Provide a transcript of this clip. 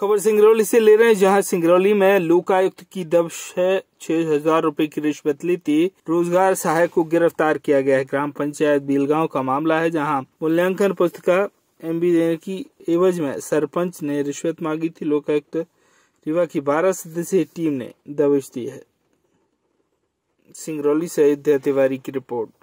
खबर सिंगरौली से ले रहे हैं जहां सिंगरौली में लोकायुक्त की दबश है छह हजार रूपए की रिश्वत ली थी रोजगार सहायक को गिरफ्तार किया गया है ग्राम पंचायत बीलगांव का मामला है जहां मूल्यांकन पुस्तिका एम बी देने की एवज में सरपंच ने रिश्वत मांगी थी लोकायुक्त रीवा की बारह सदस्यीय टीम ने दबिश दी है सिंगरौली से अयोध्या तिवारी की रिपोर्ट